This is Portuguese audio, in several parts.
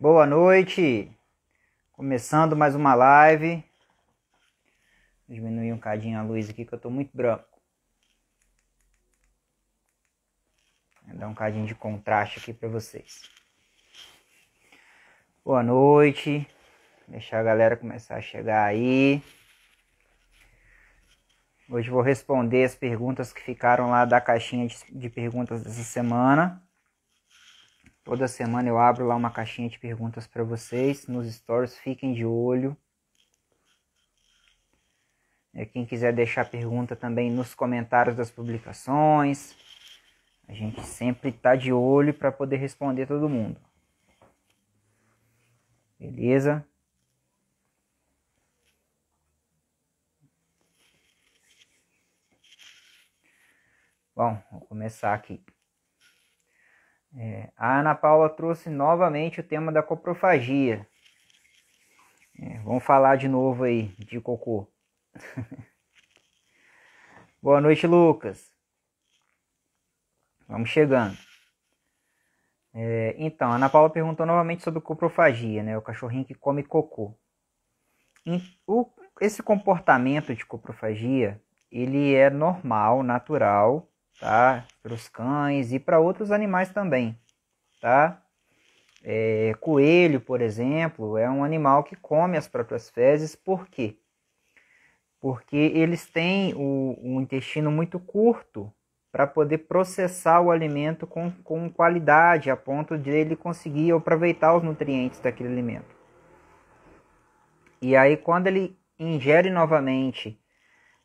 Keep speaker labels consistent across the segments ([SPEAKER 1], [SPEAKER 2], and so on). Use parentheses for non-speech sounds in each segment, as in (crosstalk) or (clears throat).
[SPEAKER 1] Boa noite. Começando mais uma live. Vou diminuir um cadinho a luz aqui que eu tô muito branco. Vou dar um cadinho de contraste aqui para vocês. Boa noite. Deixar a galera começar a chegar aí. Hoje vou responder as perguntas que ficaram lá da caixinha de perguntas dessa semana. Toda semana eu abro lá uma caixinha de perguntas para vocês nos stories, fiquem de olho. Quem quiser deixar pergunta também nos comentários das publicações, a gente sempre tá de olho para poder responder todo mundo. Beleza? Bom, vou começar aqui. É, a Ana Paula trouxe novamente o tema da coprofagia. É, vamos falar de novo aí de cocô. (laughs) Boa noite, Lucas. Vamos chegando. É, então, a Ana Paula perguntou novamente sobre coprofagia, né? O cachorrinho que come cocô. O, esse comportamento de coprofagia, ele é normal, natural, tá? Para os cães e para outros animais também, tá? É, coelho, por exemplo, é um animal que come as próprias fezes, por quê? Porque eles têm o, o intestino muito curto para poder processar o alimento com, com qualidade, a ponto de ele conseguir aproveitar os nutrientes daquele alimento. E aí, quando ele ingere novamente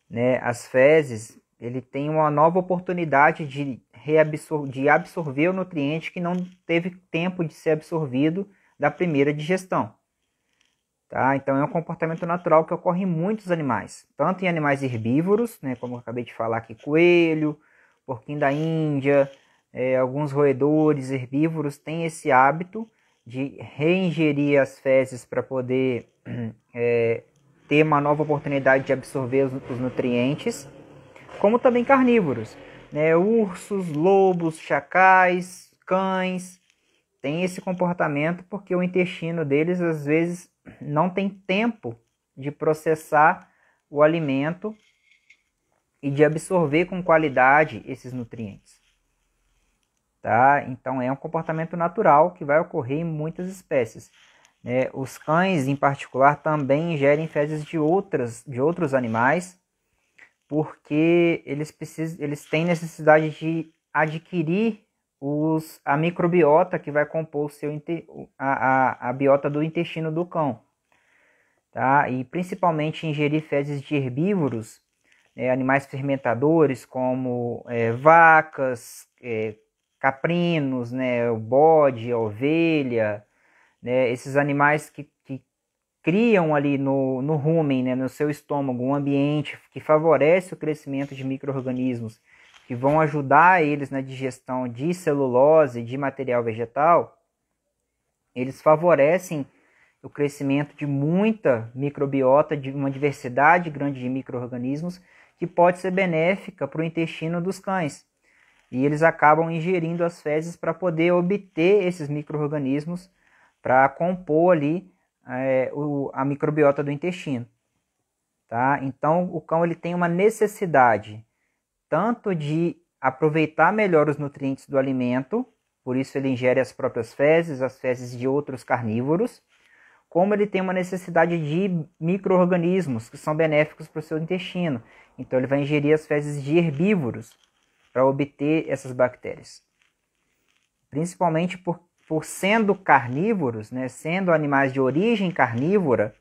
[SPEAKER 1] né, as fezes ele tem uma nova oportunidade de, reabsor de absorver o nutriente que não teve tempo de ser absorvido da primeira digestão. Tá? Então, é um comportamento natural que ocorre em muitos animais, tanto em animais herbívoros, né, como eu acabei de falar aqui, coelho, porquinho da Índia, é, alguns roedores herbívoros têm esse hábito de reingerir as fezes para poder (clears throat) é, ter uma nova oportunidade de absorver os, os nutrientes como também carnívoros, né? ursos, lobos, chacais, cães, têm esse comportamento porque o intestino deles às vezes não tem tempo de processar o alimento e de absorver com qualidade esses nutrientes. Tá? Então é um comportamento natural que vai ocorrer em muitas espécies. Né? Os cães, em particular, também ingerem fezes de, outras, de outros animais porque eles, precisam, eles têm necessidade de adquirir os, a microbiota que vai compor o seu, a, a, a biota do intestino do cão. Tá? E principalmente ingerir fezes de herbívoros, né, animais fermentadores como é, vacas, é, caprinos, né, o bode, ovelha, né, esses animais que criam ali no, no rumen, né, no seu estômago, um ambiente que favorece o crescimento de micro-organismos que vão ajudar eles na digestão de celulose, de material vegetal, eles favorecem o crescimento de muita microbiota, de uma diversidade grande de micro-organismos que pode ser benéfica para o intestino dos cães. E eles acabam ingerindo as fezes para poder obter esses micro-organismos para compor ali é, o, a microbiota do intestino. Tá? Então, o cão ele tem uma necessidade tanto de aproveitar melhor os nutrientes do alimento, por isso ele ingere as próprias fezes, as fezes de outros carnívoros, como ele tem uma necessidade de micro-organismos que são benéficos para o seu intestino. Então, ele vai ingerir as fezes de herbívoros para obter essas bactérias. Principalmente por, por sendo carnívoros, né, sendo animais de origem carnívora,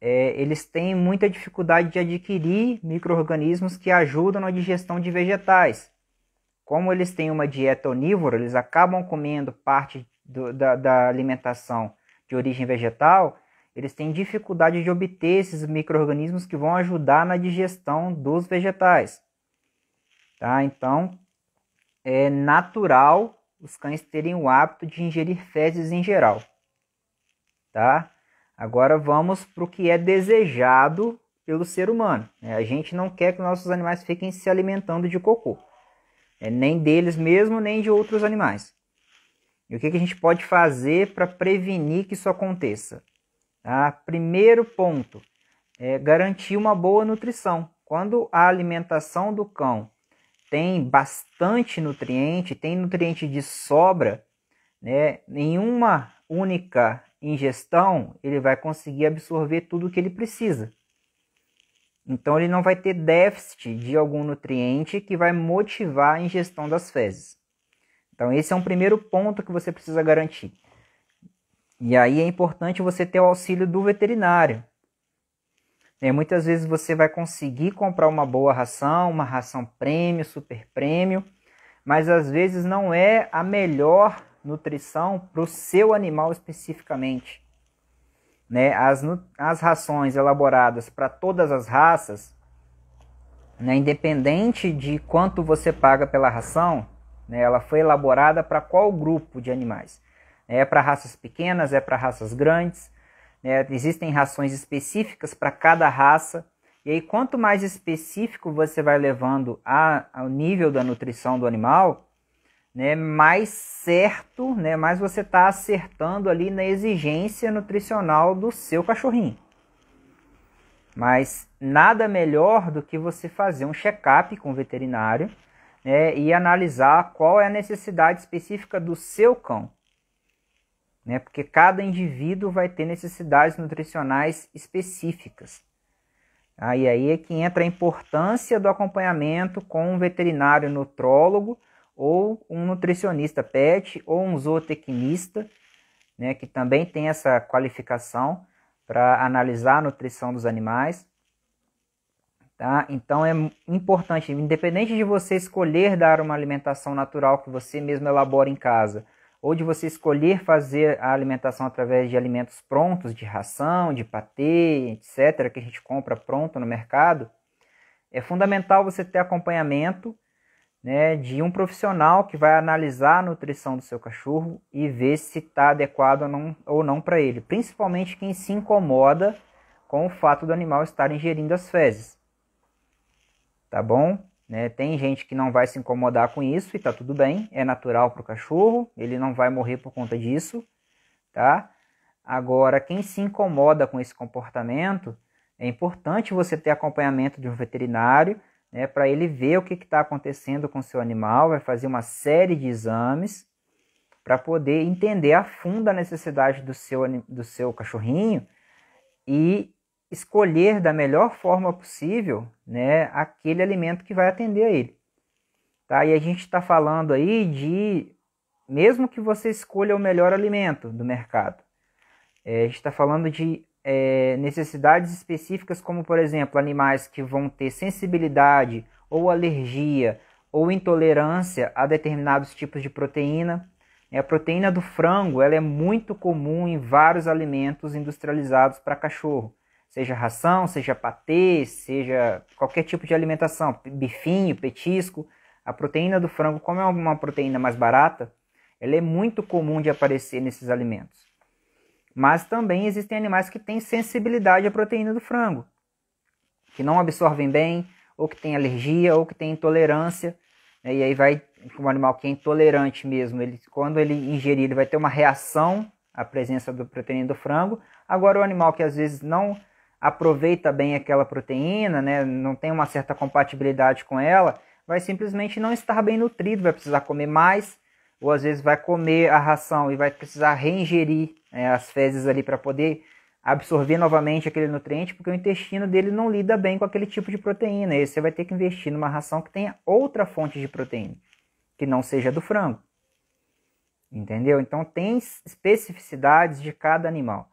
[SPEAKER 1] é, eles têm muita dificuldade de adquirir micro-organismos que ajudam na digestão de vegetais. Como eles têm uma dieta onívora, eles acabam comendo parte do, da, da alimentação de origem vegetal, eles têm dificuldade de obter esses micro-organismos que vão ajudar na digestão dos vegetais. Tá? Então, é natural os cães terem o hábito de ingerir fezes em geral. Tá? Agora vamos para o que é desejado pelo ser humano. Né? A gente não quer que nossos animais fiquem se alimentando de cocô, é nem deles mesmo, nem de outros animais. E o que, que a gente pode fazer para prevenir que isso aconteça? Tá? Primeiro ponto é garantir uma boa nutrição. Quando a alimentação do cão tem bastante nutriente, tem nutriente de sobra, né? Nenhuma única ingestão, ele vai conseguir absorver tudo o que ele precisa. Então ele não vai ter déficit de algum nutriente que vai motivar a ingestão das fezes. Então esse é um primeiro ponto que você precisa garantir. E aí é importante você ter o auxílio do veterinário, é, muitas vezes você vai conseguir comprar uma boa ração, uma ração prêmio, super prêmio, mas às vezes não é a melhor nutrição para o seu animal especificamente. Né? As, as rações elaboradas para todas as raças, né? independente de quanto você paga pela ração, né? ela foi elaborada para qual grupo de animais? É para raças pequenas, é para raças grandes, né? Existem rações específicas para cada raça. E aí, quanto mais específico você vai levando a, ao nível da nutrição do animal, né, mais certo, né, mais você está acertando ali na exigência nutricional do seu cachorrinho. Mas nada melhor do que você fazer um check-up com o veterinário né, e analisar qual é a necessidade específica do seu cão né? porque cada indivíduo vai ter necessidades nutricionais específicas. Aí, ah, aí é que entra a importância do acompanhamento com um veterinário nutrólogo ou um nutricionista PET ou um zootecnista, né, que também tem essa qualificação para analisar a nutrição dos animais. Tá? Então é importante, independente de você escolher dar uma alimentação natural que você mesmo elabora em casa, ou de você escolher fazer a alimentação através de alimentos prontos, de ração, de patê, etc., que a gente compra pronto no mercado, é fundamental você ter acompanhamento né, de um profissional que vai analisar a nutrição do seu cachorro e ver se está adequado ou não, ou não para ele, principalmente quem se incomoda com o fato do animal estar ingerindo as fezes. Tá bom? Né? Tem gente que não vai se incomodar com isso e tá tudo bem, é natural para o cachorro, ele não vai morrer por conta disso, tá? Agora, quem se incomoda com esse comportamento, é importante você ter acompanhamento de um veterinário, né, para ele ver o que está acontecendo com seu animal, vai fazer uma série de exames para poder entender a fundo a necessidade do seu, do seu cachorrinho e escolher da melhor forma possível né, aquele alimento que vai atender a ele. Tá? E a gente está falando aí de, mesmo que você escolha o melhor alimento do mercado, é, a gente está falando de é, necessidades específicas, como por exemplo, animais que vão ter sensibilidade ou alergia ou intolerância a determinados tipos de proteína. Né? A proteína do frango ela é muito comum em vários alimentos industrializados para cachorro seja ração, seja patê, seja qualquer tipo de alimentação, bifinho, petisco. A proteína do frango, como é uma proteína mais barata, ela é muito comum de aparecer nesses alimentos. Mas também existem animais que têm sensibilidade à proteína do frango, que não absorvem bem, ou que têm alergia, ou que têm intolerância. Né? E aí vai um animal que é intolerante mesmo, ele, quando ele ingerir, ele vai ter uma reação à presença da proteína do frango. Agora, o animal que às vezes não aproveita bem aquela proteína, né, não tem uma certa compatibilidade com ela, vai simplesmente não estar bem nutrido, vai precisar comer mais, ou às vezes vai comer a ração e vai precisar reingerir né, as fezes ali para poder absorver novamente aquele nutriente, porque o intestino dele não lida bem com aquele tipo de proteína. E você vai ter que investir numa ração que tenha outra fonte de proteína, que não seja do frango. Entendeu? Então tem especificidades de cada animal.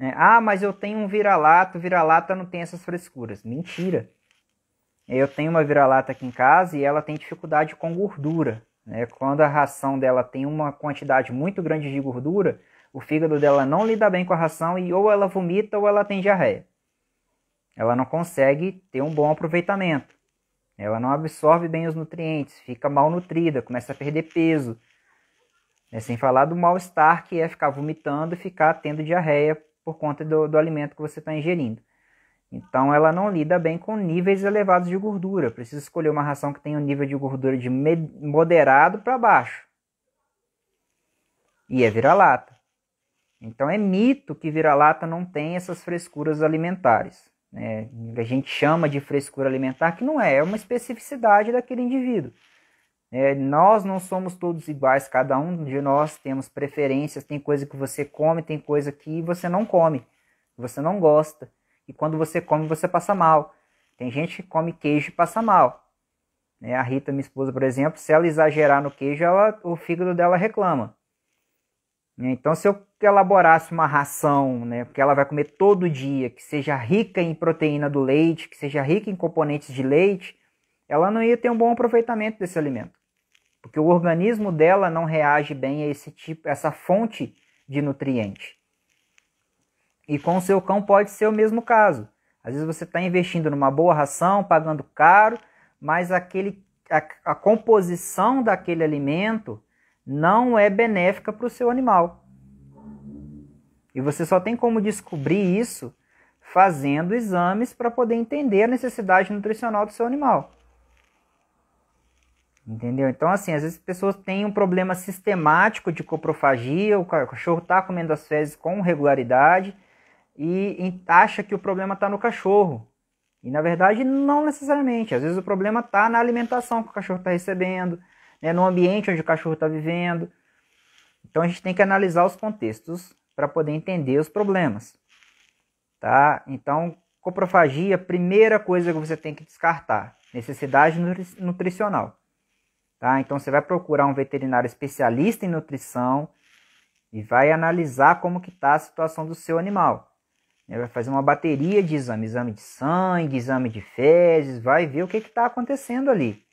[SPEAKER 1] Né? Ah, mas eu tenho um vira-lata, vira-lata não tem essas frescuras. Mentira! Eu tenho uma vira-lata aqui em casa e ela tem dificuldade com gordura. Né? Quando a ração dela tem uma quantidade muito grande de gordura, o fígado dela não lida bem com a ração e ou ela vomita ou ela tem diarreia. Ela não consegue ter um bom aproveitamento. Ela não absorve bem os nutrientes, fica mal nutrida, começa a perder peso. Né? Sem falar do mal-estar que é ficar vomitando e ficar tendo diarreia por conta do, do alimento que você está ingerindo. Então ela não lida bem com níveis elevados de gordura. Precisa escolher uma ração que tenha um nível de gordura de moderado para baixo. E é vira-lata. Então é mito que vira-lata não tem essas frescuras alimentares. Né? A gente chama de frescura alimentar que não é, é uma especificidade daquele indivíduo. É, nós não somos todos iguais, cada um de nós temos preferências, tem coisa que você come, tem coisa que você não come, você não gosta. E quando você come, você passa mal. Tem gente que come queijo e passa mal. Né? A Rita, minha esposa, por exemplo, se ela exagerar no queijo, ela, o fígado dela reclama. Né? Então, se eu elaborasse uma ração, né, que ela vai comer todo dia, que seja rica em proteína do leite, que seja rica em componentes de leite, ela não ia ter um bom aproveitamento desse alimento porque o organismo dela não reage bem a esse tipo, essa fonte de nutriente. E com o seu cão pode ser o mesmo caso. Às vezes você está investindo numa boa ração, pagando caro, mas aquele, a, a composição daquele alimento não é benéfica para o seu animal. E você só tem como descobrir isso fazendo exames para poder entender a necessidade nutricional do seu animal. Entendeu? Então, assim, às vezes as pessoas têm um problema sistemático de coprofagia, o cachorro está comendo as fezes com regularidade e, e acha que o problema está no cachorro. E na verdade, não necessariamente. Às vezes o problema está na alimentação que o cachorro está recebendo, né, no ambiente onde o cachorro está vivendo. Então a gente tem que analisar os contextos para poder entender os problemas. Tá? Então, coprofagia, primeira coisa que você tem que descartar: necessidade nutricional. Tá? Então você vai procurar um veterinário especialista em nutrição e vai analisar como que está a situação do seu animal. Vai fazer uma bateria de exame, exame de sangue, exame de fezes, vai ver o que está acontecendo ali.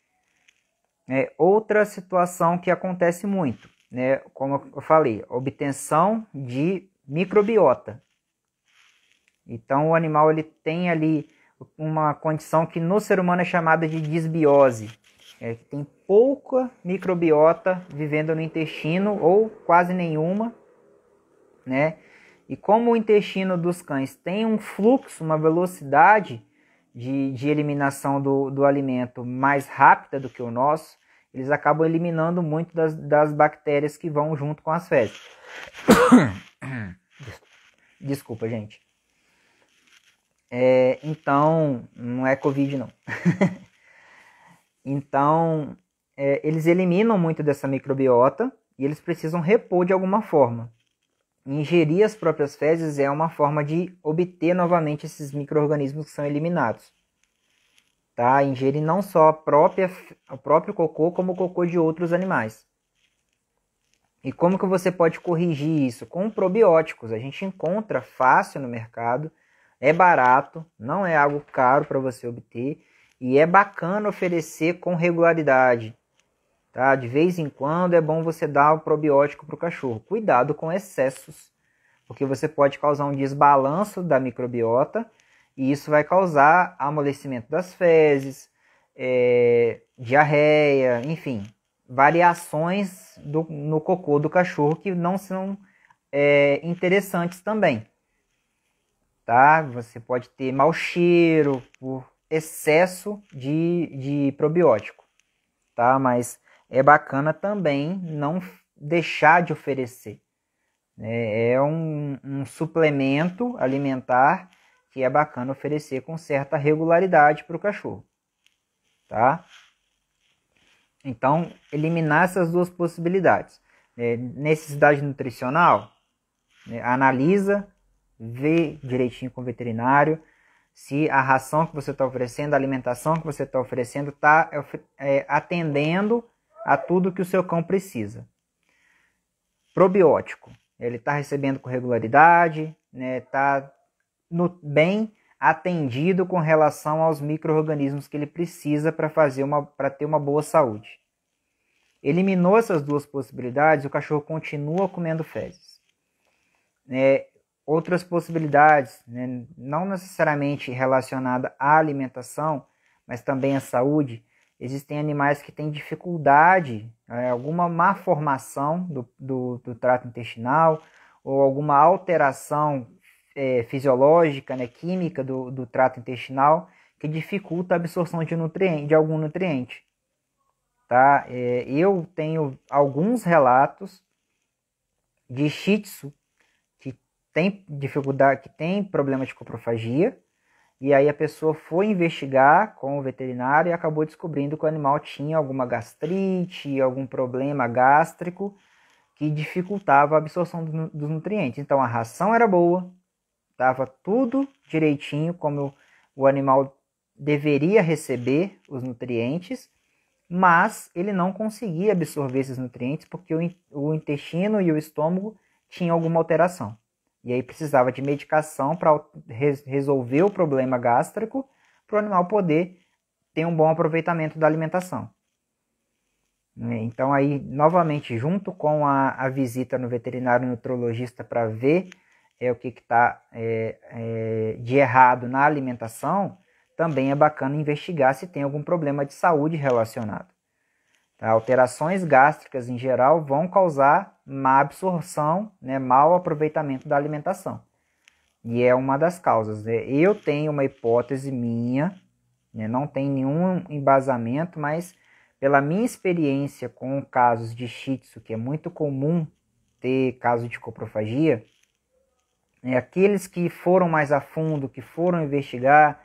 [SPEAKER 1] É outra situação que acontece muito, né? como eu falei, obtenção de microbiota. Então o animal ele tem ali uma condição que no ser humano é chamada de desbiose, é, que tem pouca microbiota vivendo no intestino ou quase nenhuma, né? E como o intestino dos cães tem um fluxo, uma velocidade de, de eliminação do, do alimento mais rápida do que o nosso, eles acabam eliminando muito das, das bactérias que vão junto com as fezes. (coughs) Desculpa, gente. É, então, não é Covid, não. (laughs) Então, é, eles eliminam muito dessa microbiota e eles precisam repor de alguma forma. Ingerir as próprias fezes é uma forma de obter novamente esses micro-organismos que são eliminados. Tá? Ingerir não só a própria, o próprio cocô, como o cocô de outros animais. E como que você pode corrigir isso? Com probióticos. A gente encontra fácil no mercado, é barato, não é algo caro para você obter e é bacana oferecer com regularidade. Tá? De vez em quando é bom você dar o probiótico para o cachorro. Cuidado com excessos, porque você pode causar um desbalanço da microbiota e isso vai causar amolecimento das fezes, é, diarreia, enfim, variações do, no cocô do cachorro que não são é, interessantes também. Tá? Você pode ter mau cheiro por excesso de, de probiótico, tá? Mas é bacana também não deixar de oferecer. Né? É um, um suplemento alimentar que é bacana oferecer com certa regularidade para o cachorro, tá? Então, eliminar essas duas possibilidades. É, necessidade nutricional, né? analisa, vê direitinho com o veterinário, se a ração que você está oferecendo, a alimentação que você está oferecendo, está é, é, atendendo a tudo que o seu cão precisa. Probiótico, ele está recebendo com regularidade, está né, tá bem atendido com relação aos micro-organismos que ele precisa para fazer para ter uma boa saúde. Eliminou essas duas possibilidades, o cachorro continua comendo fezes. É, outras possibilidades, né? não necessariamente relacionada à alimentação, mas também à saúde. Existem animais que têm dificuldade, é, alguma má formação do, do, do, trato intestinal ou alguma alteração é, fisiológica, né, química do, do trato intestinal que dificulta a absorção de, nutriente, de algum nutriente. Tá? É, eu tenho alguns relatos de shih tzu, tem dificuldade, que tem problema de coprofagia, e aí a pessoa foi investigar com o veterinário e acabou descobrindo que o animal tinha alguma gastrite, algum problema gástrico que dificultava a absorção dos nutrientes. Então a ração era boa, estava tudo direitinho como o animal deveria receber os nutrientes, mas ele não conseguia absorver esses nutrientes porque o intestino e o estômago tinham alguma alteração. E aí precisava de medicação para resolver o problema gástrico, para o animal poder ter um bom aproveitamento da alimentação. Né, então aí, novamente, junto com a, a visita no veterinário nutrologista para ver é, o que está é, é, de errado na alimentação, também é bacana investigar se tem algum problema de saúde relacionado. Tá? Alterações gástricas em geral vão causar má absorção, né, mau aproveitamento da alimentação. E é uma das causas. Né? Eu tenho uma hipótese minha, né, não tem nenhum embasamento, mas pela minha experiência com casos de shih tzu, que é muito comum ter caso de coprofagia, é, né, aqueles que foram mais a fundo, que foram investigar,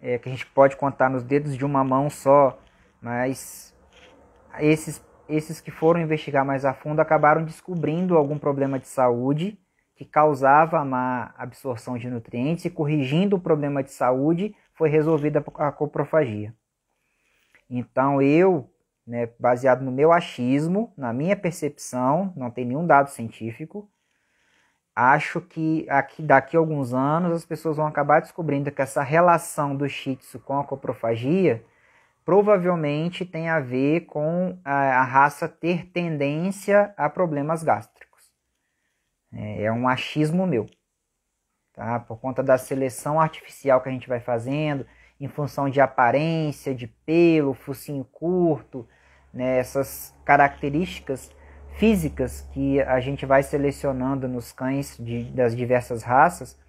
[SPEAKER 1] é, que a gente pode contar nos dedos de uma mão só, mas esses, esses que foram investigar mais a fundo acabaram descobrindo algum problema de saúde que causava a má absorção de nutrientes e corrigindo o problema de saúde foi resolvida a coprofagia. Então eu, né, baseado no meu achismo, na minha percepção, não tem nenhum dado científico, acho que aqui, daqui a alguns anos as pessoas vão acabar descobrindo que essa relação do shih tzu com a coprofagia provavelmente tem a ver com a, a raça ter tendência a problemas gástricos. É, é um achismo meu. Tá? Por conta da seleção artificial que a gente vai fazendo, em função de aparência, de pelo, focinho curto, né, essas características físicas que a gente vai selecionando nos cães de, das diversas raças,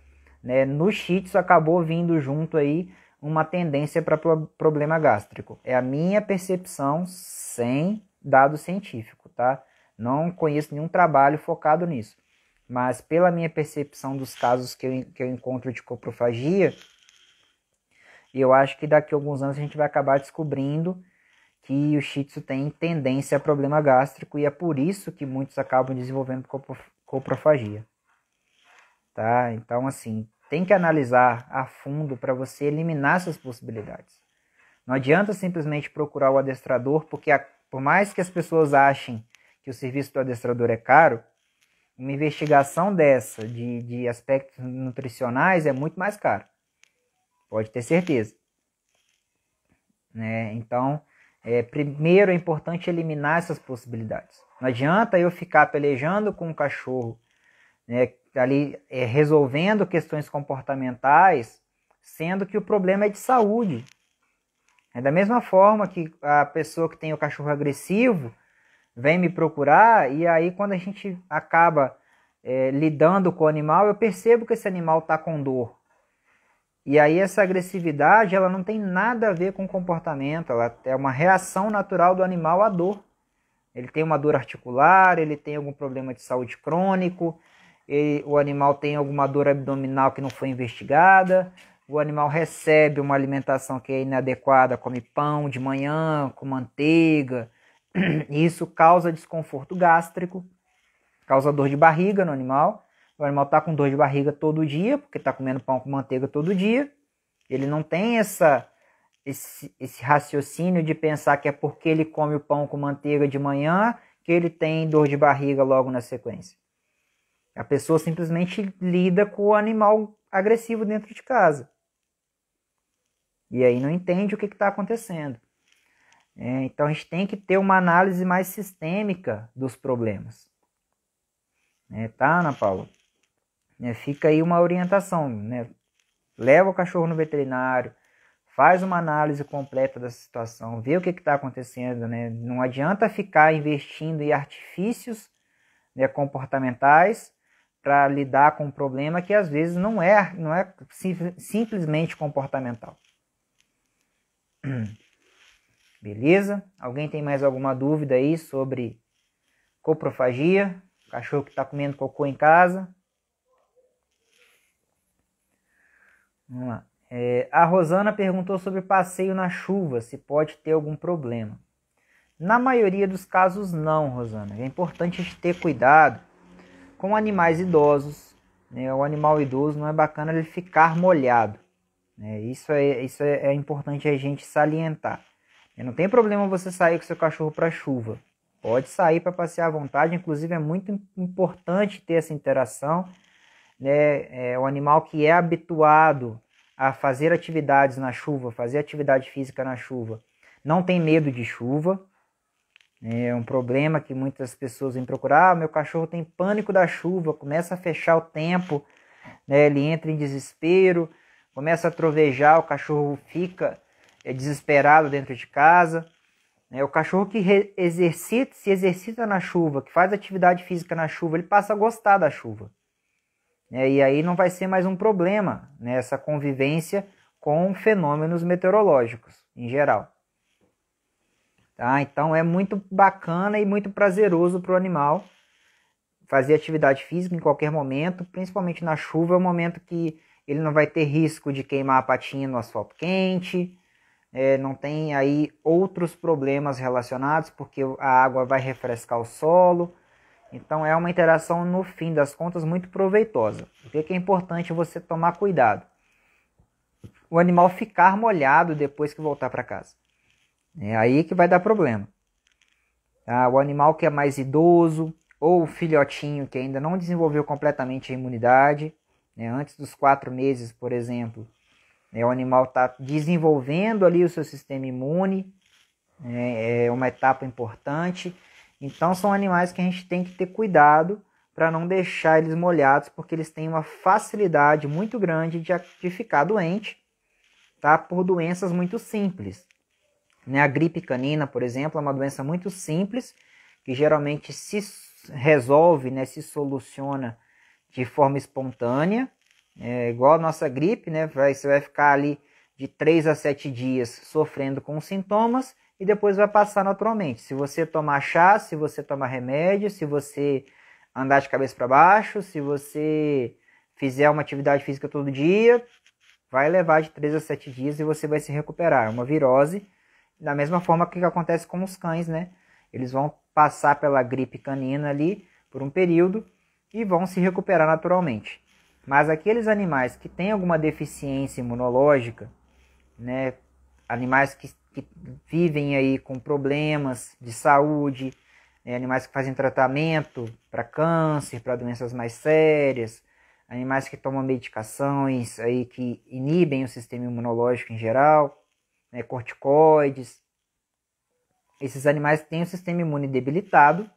[SPEAKER 1] né, no Shih Tzu acabou vindo junto aí uma tendência para problema gástrico. É a minha percepção sem dado científico, tá? Não conheço nenhum trabalho focado nisso. Mas pela minha percepção dos casos que eu, que eu encontro de coprofagia, eu acho que daqui a alguns anos a gente vai acabar descobrindo que o Shih Tzu tem tendência a problema gástrico e é por isso que muitos acabam desenvolvendo coprofagia. Tá? Então, assim, tem que analisar a fundo para você eliminar essas possibilidades. Não adianta simplesmente procurar o adestrador, porque a, por mais que as pessoas achem que o serviço do adestrador é caro, uma investigação dessa de, de aspectos nutricionais é muito mais caro. Pode ter certeza. Né? Então, é, primeiro é importante eliminar essas possibilidades. Não adianta eu ficar pelejando com um cachorro né, ali é, resolvendo questões comportamentais, sendo que o problema é de saúde. É da mesma forma que a pessoa que tem o cachorro agressivo vem me procurar e aí quando a gente acaba é, lidando com o animal, eu percebo que esse animal está com dor. E aí essa agressividade, ela não tem nada a ver com comportamento, ela é uma reação natural do animal à dor. Ele tem uma dor articular, ele tem algum problema de saúde crônico, o animal tem alguma dor abdominal que não foi investigada, o animal recebe uma alimentação que é inadequada, come pão de manhã com manteiga, (clears throat) isso causa desconforto gástrico, causa dor de barriga no animal. O animal está com dor de barriga todo dia, porque está comendo pão com manteiga todo dia. Ele não tem essa, esse, esse, raciocínio de pensar que é porque ele come o pão com manteiga de manhã que ele tem dor de barriga logo na sequência. A pessoa simplesmente lida com o animal agressivo dentro de casa. E aí não entende o que está acontecendo. É, então a gente tem que ter uma análise mais sistêmica dos problemas. É, tá, Ana Paula? É, fica aí uma orientação, né? Leva o cachorro no veterinário, faz uma análise completa da situação, vê o que está acontecendo, né? Não adianta ficar investindo em artifícios né, comportamentais para lidar com um problema que às vezes não é, não é simplesmente comportamental. (clears throat) Beleza? Alguém tem mais alguma dúvida aí sobre coprofagia? Cachorro que está comendo cocô em casa? Vamos lá. É, a Rosana perguntou sobre passeio na chuva, se pode ter algum problema. Na maioria dos casos, não, Rosana. É importante a gente ter cuidado com animais idosos. Né? O animal idoso não é bacana ele ficar molhado. Né? Isso, é, isso é, é importante a gente salientar. Não tem problema você sair com seu cachorro para chuva. Pode sair para passear à vontade, inclusive é muito importante ter essa interação. Né? É, o animal que é habituado a fazer atividades na chuva, fazer atividade física na chuva, não tem medo de chuva, é um problema que muitas pessoas vêm procurar. Ah, meu cachorro tem pânico da chuva, começa a fechar o tempo, né? ele entra em desespero, começa a trovejar, o cachorro fica é, desesperado dentro de casa. É o cachorro que exercita, se exercita na chuva, que faz atividade física na chuva, ele passa a gostar da chuva. É, e aí não vai ser mais um problema né, essa convivência com fenômenos meteorológicos em geral. Tá? Então é muito bacana e muito prazeroso para o animal fazer atividade física em qualquer momento, principalmente na chuva, é um momento que ele não vai ter risco de queimar a patinha no asfalto quente, é, não tem aí outros problemas relacionados, porque a água vai refrescar o solo. Então é uma interação, no fim das contas, muito proveitosa. O que é importante você tomar cuidado? O animal ficar molhado depois que voltar para casa. É aí que vai dar problema. Ah, o animal que é mais idoso ou o filhotinho que ainda não desenvolveu completamente a imunidade, né, antes dos quatro meses, por exemplo, né, o animal está desenvolvendo ali o seu sistema imune, né, é uma etapa importante. Então são animais que a gente tem que ter cuidado para não deixar eles molhados, porque eles têm uma facilidade muito grande de, de ficar doente, tá? Por doenças muito simples. Né? A gripe canina, por exemplo, é uma doença muito simples que geralmente se resolve, né, se soluciona de forma espontânea, é igual a nossa gripe, né? Vai, você vai ficar ali de 3 a 7 dias sofrendo com sintomas e depois vai passar naturalmente. Se você tomar chá, se você tomar remédio, se você andar de cabeça para baixo, se você fizer uma atividade física todo dia, vai levar de 3 a 7 dias e você vai se recuperar. É uma virose da mesma forma que acontece com os cães, né? Eles vão passar pela gripe canina ali por um período e vão se recuperar naturalmente. Mas aqueles animais que têm alguma deficiência imunológica, né? Animais que, que vivem aí com problemas de saúde, né? animais que fazem tratamento para câncer, para doenças mais sérias, animais que tomam medicações aí que inibem o sistema imunológico em geral, né, corticoides. Esses animais têm o sistema imune debilitado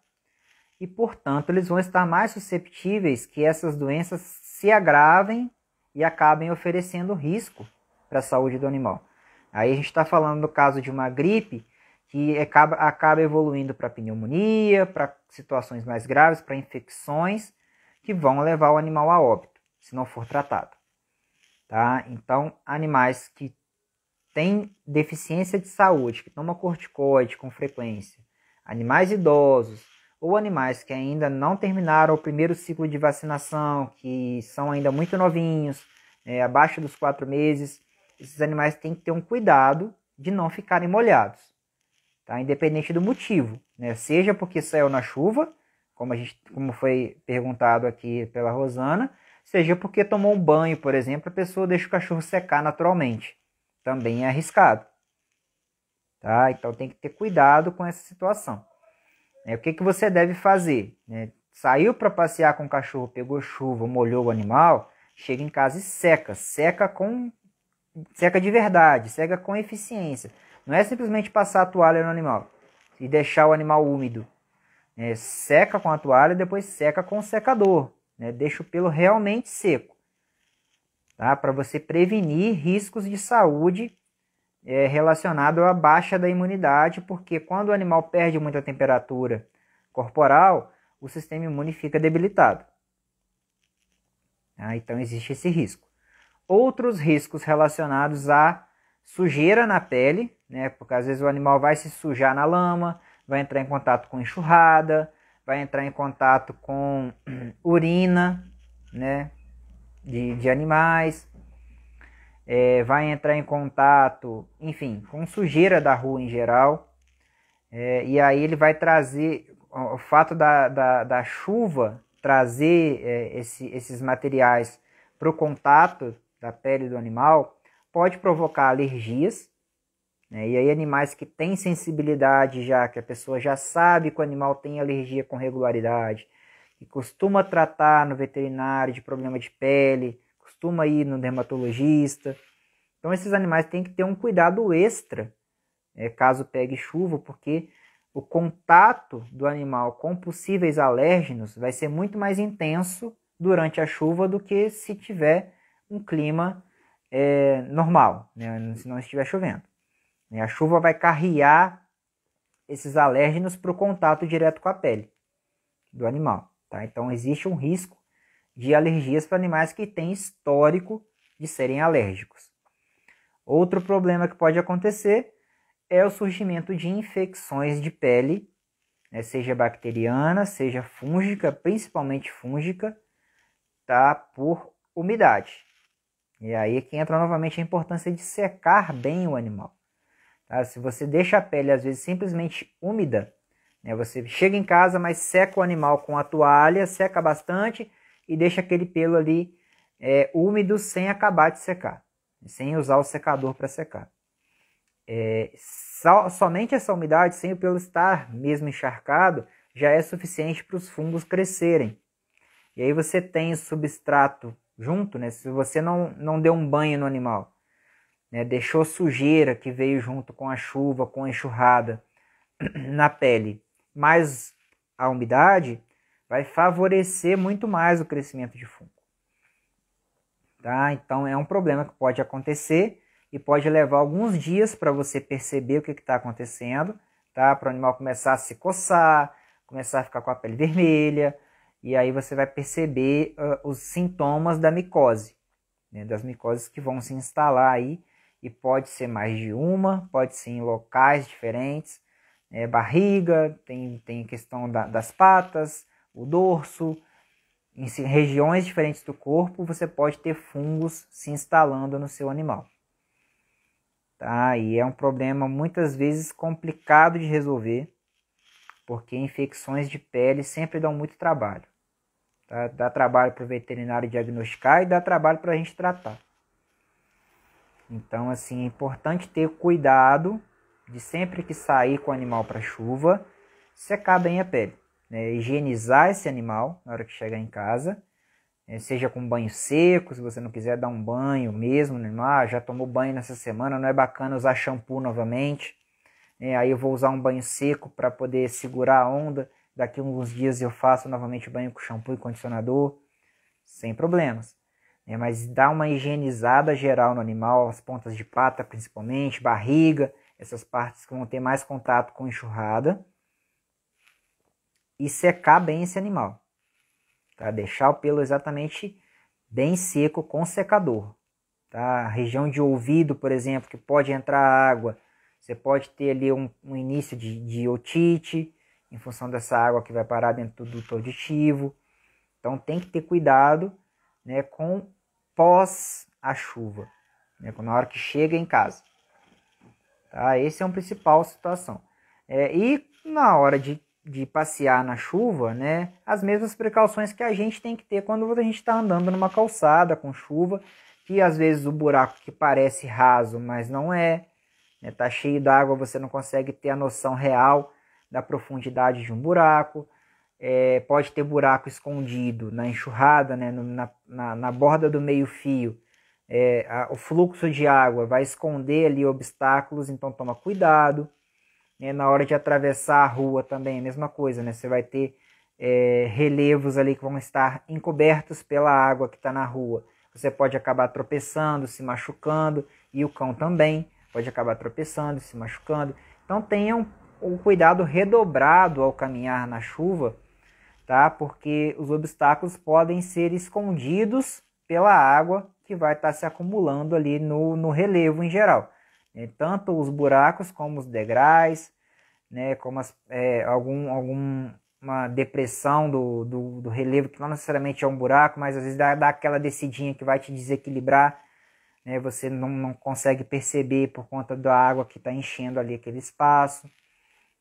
[SPEAKER 1] e, portanto, eles vão estar mais susceptíveis que essas doenças se agravem e acabem oferecendo risco para a saúde do animal. Aí a gente está falando no caso de uma gripe que acaba, acaba evoluindo para pneumonia, para situações mais graves, para infecções que vão levar o animal a óbito, se não for tratado. Tá? Então, animais que tem deficiência de saúde, que toma corticoide com frequência, animais idosos ou animais que ainda não terminaram o primeiro ciclo de vacinação, que são ainda muito novinhos, é, abaixo dos quatro meses, esses animais têm que ter um cuidado de não ficarem molhados, tá? independente do motivo, né? seja porque saiu na chuva, como, a gente, como foi perguntado aqui pela Rosana, seja porque tomou um banho, por exemplo, a pessoa deixa o cachorro secar naturalmente também é arriscado. Tá? Então tem que ter cuidado com essa situação. É, o que, que você deve fazer? Né? Saiu para passear com o cachorro, pegou chuva, molhou o animal, chega em casa e seca. Seca com seca de verdade, seca com eficiência. Não é simplesmente passar a toalha no animal e deixar o animal úmido. É, seca com a toalha, depois seca com o secador. Né? Deixa o pelo realmente seco tá? para você prevenir riscos de saúde é, à baixa da imunidade, porque quando o animal perde muita temperatura corporal, o sistema imune fica debilitado. Tá? Então existe esse risco. Outros riscos relacionados à sujeira na pele, né? porque às vezes o animal vai se sujar na lama, vai entrar em contato com enxurrada, vai entrar em contato com (clears throat) urina, né? de, de animais, é, vai entrar em contato, enfim, com sujeira da rua em geral. É, e aí ele vai trazer o fato da, da, da chuva trazer é, esse, esses materiais para o contato da pele do animal pode provocar alergias. Né, e aí animais que têm sensibilidade já, que a pessoa já sabe que o animal tem alergia com regularidade, que costuma tratar no veterinário de problema de pele, costuma ir no dermatologista. Então esses animais têm que ter um cuidado extra é, caso pegue chuva, porque o contato do animal com possíveis alérgenos vai ser muito mais intenso durante a chuva do que se tiver um clima é, normal, né? se não estiver chovendo. A chuva vai carrear esses alérgenos para o contato direto com a pele do animal. Tá? Então, existe um risco de alergias para animais que têm histórico de serem alérgicos. Outro problema que pode acontecer é o surgimento de infecções de pele, né? seja bacteriana, seja fúngica, principalmente fúngica, tá? por umidade. E aí é que entra novamente a importância de secar bem o animal. Tá? Se você deixa a pele, às vezes, simplesmente úmida, né, você chega em casa, mas seca o animal com a toalha, seca bastante e deixa aquele pelo ali é, úmido sem acabar de secar, sem usar o secador para secar. É, so, somente essa umidade, sem o pelo estar mesmo encharcado, já é suficiente para os fungos crescerem. E aí você tem o substrato junto, né? Se você não, não deu um banho no animal, né? deixou sujeira que veio junto com a chuva, com a enxurrada na pele, mais a umidade vai favorecer muito mais o crescimento de fungo. Tá? Então é um problema que pode acontecer e pode levar alguns dias para você perceber o que está acontecendo, tá? Para o animal começar a se coçar, começar a ficar com a pele vermelha, e aí você vai perceber uh, os sintomas da micose, né? das micoses que vão se instalar aí, e pode ser mais de uma, pode ser em locais diferentes, é, barriga, tem, tem questão da, das patas, o dorso. Em regiões diferentes do corpo, você pode ter fungos se instalando no seu animal. Tá? E é um problema muitas vezes complicado de resolver, porque infecções de pele sempre dão muito trabalho. Tá? Dá trabalho para o veterinário diagnosticar e dá trabalho para a gente tratar. Então, assim, é importante ter cuidado de sempre que sair com o animal para chuva, secar bem a pele. Né? Higienizar esse animal na hora que chegar em casa, né? seja com banho seco, se você não quiser dar um banho mesmo, né? ah, já tomou banho nessa semana, não é bacana usar shampoo novamente. Né? aí eu vou usar um banho seco para poder segurar a onda. Daqui a alguns dias eu faço novamente banho com shampoo e condicionador, sem problemas. É, mas dá uma higienizada geral no animal, as pontas de pata principalmente, barriga, essas partes que vão ter mais contato com enxurrada e secar bem esse animal. Tá? Deixar o pelo exatamente bem seco com secador. Tá? A região de ouvido, por exemplo, que pode entrar água, você pode ter ali um, um início de, de otite, em função dessa água que vai parar dentro do duto auditivo. Então tem que ter cuidado né, com pós a chuva, né, na hora que chega em casa. Tá? Esse é um principal situação. É, e na hora de, de passear na chuva, né, as mesmas precauções que a gente tem que ter quando a gente está andando numa calçada com chuva, que às vezes o buraco que parece raso, mas não é, né, tá cheio d'água, você não consegue ter a noção real da profundidade de um buraco. É, pode ter buraco escondido na enxurrada, né, no, na, na, na borda do meio-fio é, a, o fluxo de água vai esconder ali obstáculos, então toma cuidado. Né? Na hora de atravessar a rua também, a mesma coisa, né? Você vai ter é, relevos ali que vão estar encobertos pela água que está na rua. Você pode acabar tropeçando, se machucando, e o cão também pode acabar tropeçando, se machucando. Então tenham um cuidado redobrado ao caminhar na chuva, tá? Porque os obstáculos podem ser escondidos pela água que vai estar tá se acumulando ali no, no relevo em geral. Né? Tanto os buracos como os degraus, né? como as, é, algum, alguma depressão do, do, do, relevo, que não necessariamente é um buraco, mas às vezes dá, dá aquela descidinha que vai te desequilibrar, né? você não, não consegue perceber por conta da água que está enchendo ali aquele espaço.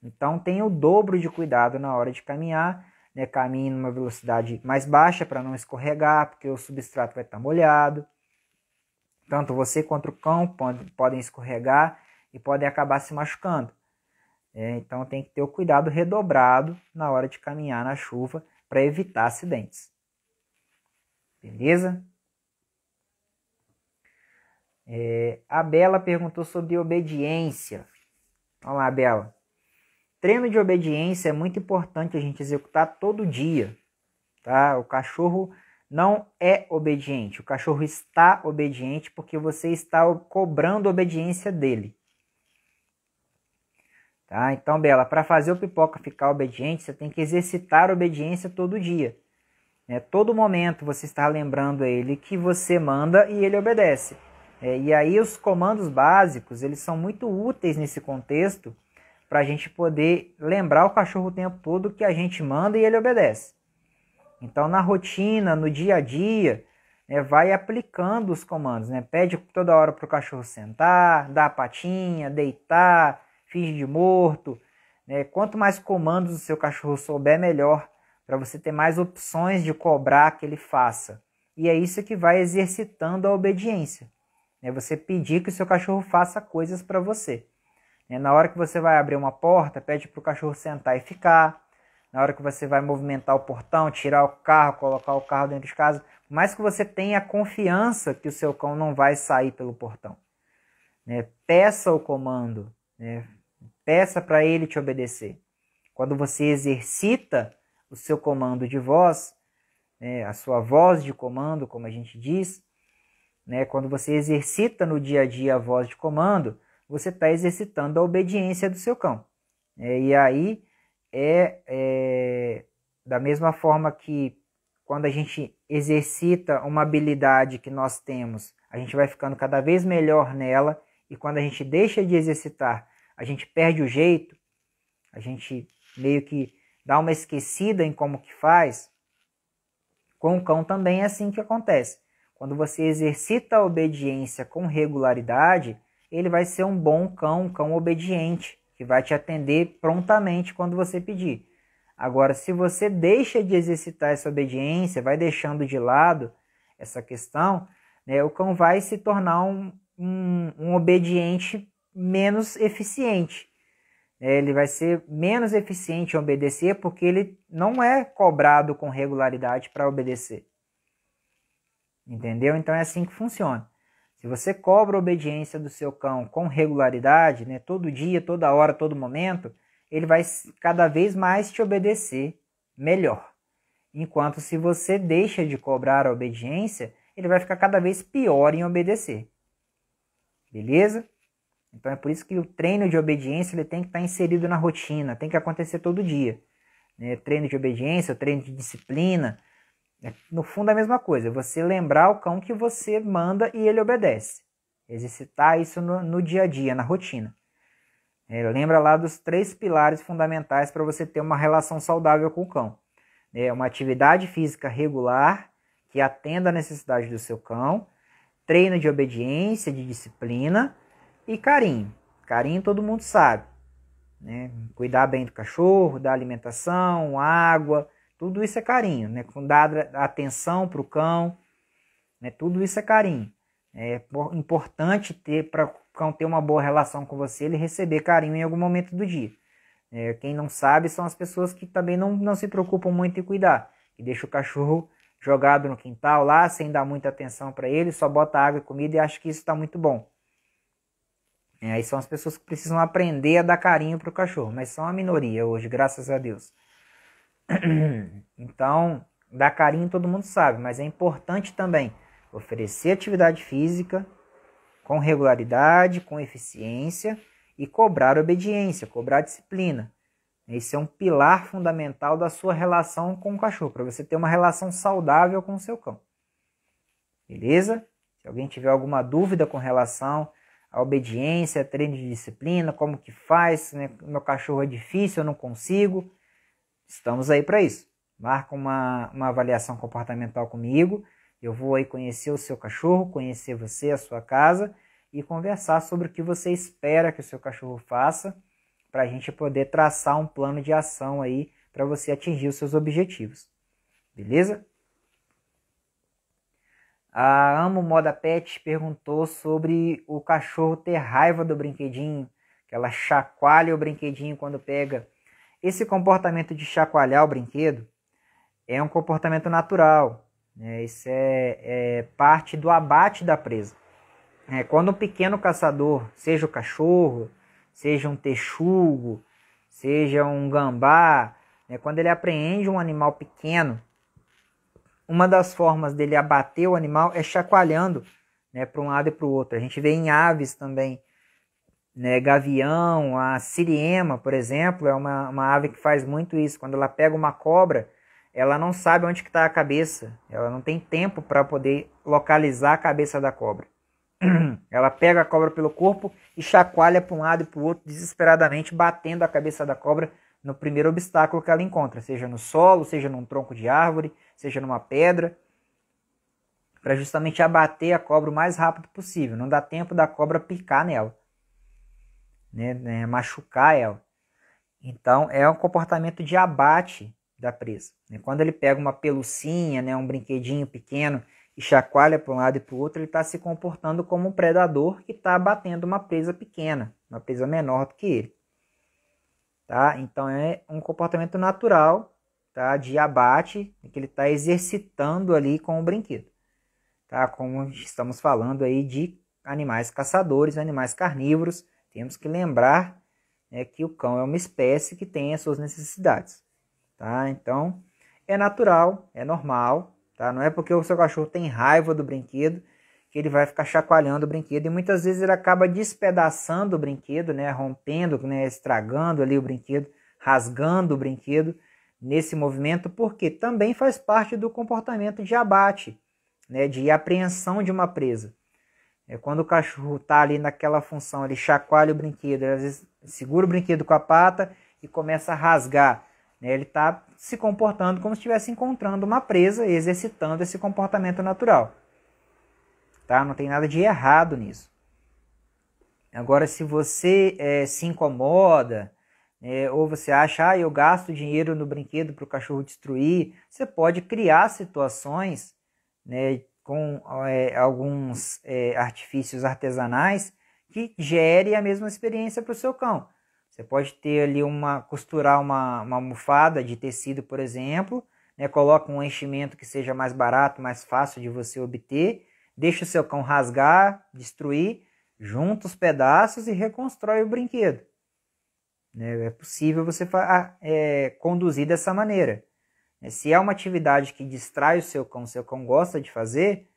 [SPEAKER 1] Então tenha o dobro de cuidado na hora de caminhar, né? caminhe numa velocidade mais baixa para não escorregar, porque o substrato vai estar tá molhado. Tanto você quanto o cão podem escorregar e podem acabar se machucando. É, então tem que ter o cuidado redobrado na hora de caminhar na chuva para evitar acidentes. Beleza? É, a Bela perguntou sobre obediência. Vamos lá, Bela. Treino de obediência é muito importante a gente executar todo dia, tá? O cachorro não é obediente. O cachorro está obediente porque você está cobrando obediência dele. Tá? Então, Bela, para fazer o pipoca ficar obediente, você tem que exercitar a obediência todo dia. Né? Todo momento você está lembrando a ele que você manda e ele obedece. É, e aí os comandos básicos, eles são muito úteis nesse contexto para a gente poder lembrar o cachorro o tempo todo que a gente manda e ele obedece. Então, na rotina, no dia a dia, né, vai aplicando os comandos. Né? Pede toda hora para o cachorro sentar, dar a patinha, deitar, finge de morto. Né? Quanto mais comandos o seu cachorro souber, melhor, para você ter mais opções de cobrar que ele faça. E é isso que vai exercitando a obediência. Né? Você pedir que o seu cachorro faça coisas para você. Né? Na hora que você vai abrir uma porta, pede para o cachorro sentar e ficar na hora que você vai movimentar o portão, tirar o carro, colocar o carro dentro de casa, mas que você tenha confiança que o seu cão não vai sair pelo portão. Né? Peça o comando, né? peça para ele te obedecer. Quando você exercita o seu comando de voz, né? a sua voz de comando, como a gente diz, né? quando você exercita no dia a dia a voz de comando, você está exercitando a obediência do seu cão. Né? E aí é, é da mesma forma que quando a gente exercita uma habilidade que nós temos, a gente vai ficando cada vez melhor nela, e quando a gente deixa de exercitar, a gente perde o jeito, a gente meio que dá uma esquecida em como que faz. Com o cão também é assim que acontece. Quando você exercita a obediência com regularidade, ele vai ser um bom cão, um cão obediente que vai te atender prontamente quando você pedir. Agora, se você deixa de exercitar essa obediência, vai deixando de lado essa questão, né, o cão vai se tornar um, um, um obediente menos eficiente. É, ele vai ser menos eficiente em obedecer porque ele não é cobrado com regularidade para obedecer. Entendeu? Então é assim que funciona. Se você cobra a obediência do seu cão com regularidade, né, todo dia, toda hora, todo momento, ele vai cada vez mais te obedecer melhor. Enquanto se você deixa de cobrar a obediência, ele vai ficar cada vez pior em obedecer. Beleza? Então é por isso que o treino de obediência ele tem que estar inserido na rotina, tem que acontecer todo dia. Né? Treino de obediência, treino de disciplina, é, no fundo é a mesma coisa, é você lembrar o cão que você manda e ele obedece. Exercitar isso no, no dia a dia, na rotina. É, lembra lá dos três pilares fundamentais para você ter uma relação saudável com o cão. É uma atividade física regular que atenda à necessidade do seu cão, treino de obediência, de disciplina e carinho. Carinho todo mundo sabe. Né? Cuidar bem do cachorro, da alimentação, água, tudo isso é carinho, né? Dar atenção para o cão, né? Tudo isso é carinho. É importante ter para o cão ter uma boa relação com você, ele receber carinho em algum momento do dia. É, quem não sabe são as pessoas que também não, não se preocupam muito em cuidar, que deixa o cachorro jogado no quintal lá, sem dar muita atenção para ele, só bota água e comida e acha que isso está muito bom. É, aí são as pessoas que precisam aprender a dar carinho para o cachorro, mas são a minoria hoje, graças a Deus. (clears throat) Então, dar carinho todo mundo sabe, mas é importante também oferecer atividade física com regularidade, com eficiência e cobrar obediência, cobrar disciplina. Esse é um pilar fundamental da sua relação com o cachorro, para você ter uma relação saudável com o seu cão. Beleza? Se alguém tiver alguma dúvida com relação à obediência, treino de disciplina, como que faz, né? meu cachorro é difícil, eu não consigo, estamos aí para isso. Marca uma, uma avaliação comportamental comigo. Eu vou aí conhecer o seu cachorro, conhecer você, a sua casa e conversar sobre o que você espera que o seu cachorro faça para a gente poder traçar um plano de ação aí para você atingir os seus objetivos. Beleza? A Amo Moda Pet perguntou sobre o cachorro ter raiva do brinquedinho, que ela chacoalha o brinquedinho quando pega. Esse comportamento de chacoalhar o brinquedo é um comportamento natural, né? isso é, é, parte do abate da presa. É, quando um pequeno caçador, seja o cachorro, seja um texugo, seja um gambá, né? quando ele apreende um animal pequeno, uma das formas dele abater o animal é chacoalhando né? para um lado e para o outro. A gente vê em aves também né, gavião, a siriema, por exemplo, é uma, uma ave que faz muito isso. Quando ela pega uma cobra, ela não sabe onde está a cabeça, ela não tem tempo para poder localizar a cabeça da cobra. (clears throat) ela pega a cobra pelo corpo e chacoalha para um lado e para o outro, desesperadamente batendo a cabeça da cobra no primeiro obstáculo que ela encontra, seja no solo, seja num tronco de árvore, seja numa pedra, para justamente abater a cobra o mais rápido possível. Não dá tempo da cobra picar nela né, né, machucar ela. Então é um comportamento de abate da presa. Né? Quando ele pega uma pelucinha, né, um brinquedinho pequeno e chacoalha para um lado e para o outro, ele está se comportando como um predador que está batendo uma presa pequena, uma presa menor do que ele. Tá? Então é um comportamento natural tá? de abate que ele está exercitando ali com o brinquedo. Tá? Como estamos falando aí de animais caçadores, animais carnívoros, temos que lembrar né, que o cão é uma espécie que tem as suas necessidades, tá? Então, é natural, é normal, tá? Não é porque o seu cachorro tem raiva do brinquedo que ele vai ficar chacoalhando o brinquedo e muitas vezes ele acaba despedaçando o brinquedo, né, rompendo, né, estragando ali o brinquedo, rasgando o brinquedo nesse movimento, porque também faz parte do comportamento de abate, né, de apreensão de uma presa. É quando o cachorro está ali naquela função, ele chacoalha o brinquedo, às vezes segura o brinquedo com a pata e começa a rasgar. Né? Ele está se comportando como se estivesse encontrando uma presa e exercitando esse comportamento natural. Tá? Não tem nada de errado nisso. Agora, se você é, se incomoda, é, ou você acha, ah, eu gasto dinheiro no brinquedo para o cachorro destruir, você pode criar situações né, com é, alguns é, artifícios artesanais que gere a mesma experiência para o seu cão. Você pode ter ali uma costurar uma, uma almofada de tecido, por exemplo, né? coloca um enchimento que seja mais barato, mais fácil de você obter, deixa o seu cão rasgar, destruir, junta os pedaços e reconstrói o brinquedo. Né, é possível você é, conduzir dessa maneira. É, se é uma atividade que distrai o seu cão, o seu cão gosta de fazer,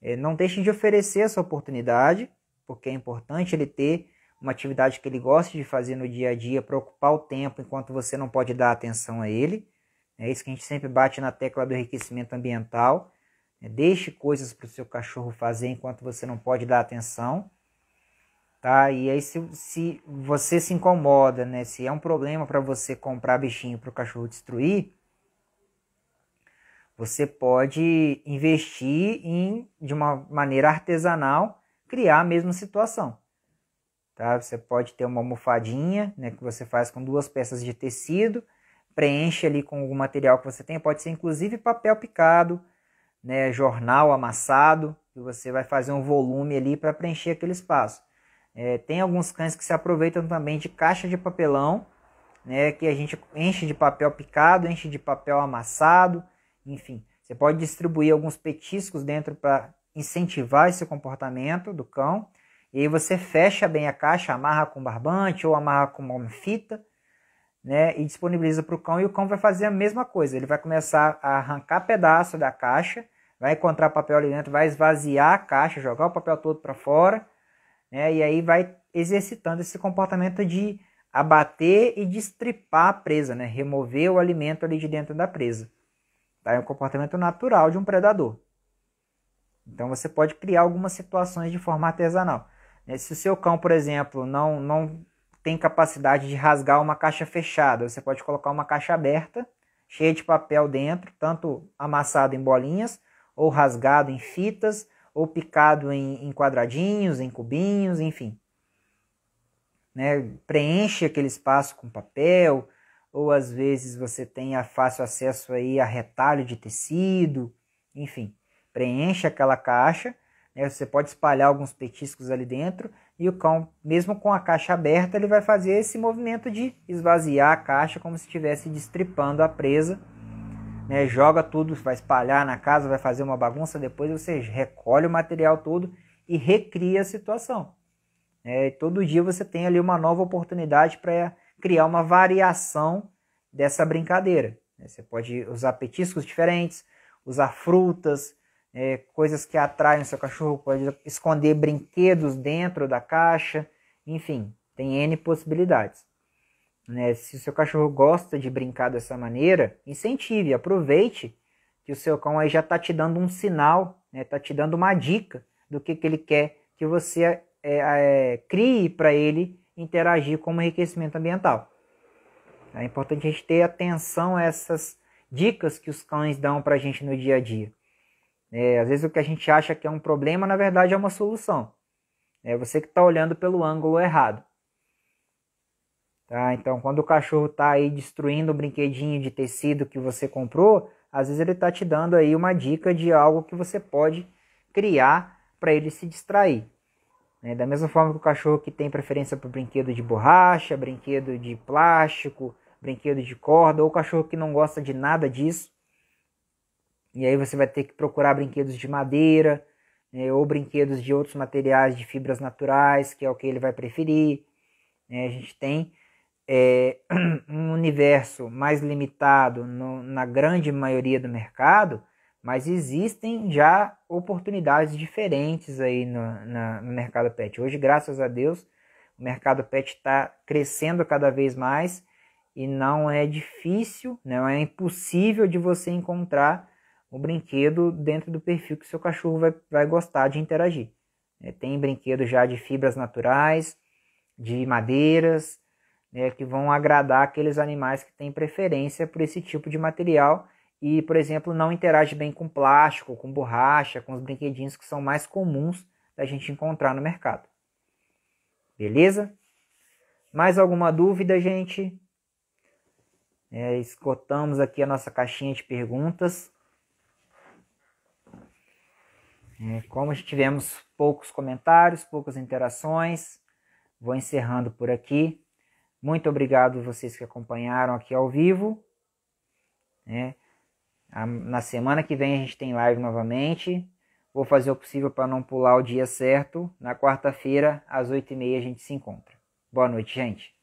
[SPEAKER 1] é, não deixe de oferecer essa oportunidade, porque é importante ele ter uma atividade que ele gosta de fazer no dia a dia, para ocupar o tempo enquanto você não pode dar atenção a ele. É isso que a gente sempre bate na tecla do enriquecimento ambiental. É, deixe coisas para o seu cachorro fazer enquanto você não pode dar atenção. Tá? E aí, se, se você se incomoda, né? se é um problema para você comprar bichinho para o cachorro destruir, você pode investir em, de uma maneira artesanal, criar a mesma situação. Tá? Você pode ter uma almofadinha, né, que você faz com duas peças de tecido, preenche ali com o material que você tem, pode ser inclusive papel picado, né, jornal amassado, e você vai fazer um volume ali para preencher aquele espaço. É, tem alguns cães que se aproveitam também de caixa de papelão, né, que a gente enche de papel picado, enche de papel amassado, enfim. Você pode distribuir alguns petiscos dentro para incentivar esse comportamento do cão. E aí você fecha bem a caixa, amarra com barbante ou amarra com uma fita, né? E disponibiliza para o cão. E o cão vai fazer a mesma coisa. Ele vai começar a arrancar pedaço da caixa, vai encontrar papel ali dentro, vai esvaziar a caixa, jogar o papel todo para fora, né? E aí vai exercitando esse comportamento de abater e destripar a presa, né? Remover o alimento ali de dentro da presa. Tá? É um comportamento natural de um predador. Então você pode criar algumas situações de forma artesanal. Né, se o seu cão, por exemplo, não, não tem capacidade de rasgar uma caixa fechada, você pode colocar uma caixa aberta, cheia de papel dentro, tanto amassado em bolinhas, ou rasgado em fitas, ou picado em, em quadradinhos, em cubinhos, enfim. Né? Preenche aquele espaço com papel, ou às vezes você tenha fácil acesso aí a retalho de tecido, enfim, preenche aquela caixa, né? Você pode espalhar alguns petiscos ali dentro e o cão, mesmo com a caixa aberta, ele vai fazer esse movimento de esvaziar a caixa como se estivesse destripando a presa, né? Joga tudo, vai espalhar na casa, vai fazer uma bagunça, depois você recolhe o material todo e recria a situação. É, todo dia você tem ali uma nova oportunidade para criar uma variação dessa brincadeira. Né? Você pode usar petiscos diferentes, usar frutas, é, coisas que atraem o seu cachorro, pode esconder brinquedos dentro da caixa, enfim, tem N possibilidades. Né? Se o seu cachorro gosta de brincar dessa maneira, incentive, aproveite que o seu cão aí já está te dando um sinal, está né? Tá te dando uma dica do que, que ele quer que você é, é, crie para ele interagir como enriquecimento ambiental. É importante a gente ter atenção a essas dicas que os cães dão para a gente no dia a dia. É, às vezes o que a gente acha que é um problema, na verdade, é uma solução. É você que está olhando pelo ângulo errado. Tá? Então, quando o cachorro está aí destruindo o brinquedinho de tecido que você comprou, às vezes ele está te dando aí uma dica de algo que você pode criar para ele se distrair. Né? Da mesma forma que o cachorro que tem preferência por brinquedo de borracha, brinquedo de plástico, brinquedo de corda, ou cachorro que não gosta de nada disso. E aí você vai ter que procurar brinquedos de madeira, né? ou brinquedos de outros materiais de fibras naturais, que é o que ele vai preferir. Né? A gente tem é, (clears throat) um universo mais limitado no, na grande maioria do mercado mas existem já oportunidades diferentes aí no, na, no mercado pet. Hoje, graças a Deus, o mercado pet está crescendo cada vez mais e não é difícil, né? não é impossível de você encontrar um brinquedo dentro do perfil que seu cachorro vai, vai gostar de interagir. É, tem brinquedos já de fibras naturais, de madeiras, né, que vão agradar aqueles animais que têm preferência por esse tipo de material e, por exemplo, não interage bem com plástico, com borracha, com os brinquedinhos que são mais comuns da gente encontrar no mercado. Beleza? Mais alguma dúvida, gente? É, aqui a nossa caixinha de perguntas. É, como tivemos poucos comentários, poucas interações, vou encerrando por aqui. Muito obrigado vocês que acompanharam aqui ao vivo. né? Na semana que vem a gente tem live novamente. Vou fazer o possível para não pular o dia certo. Na quarta-feira, às 8h30, a gente se encontra. Boa noite, gente.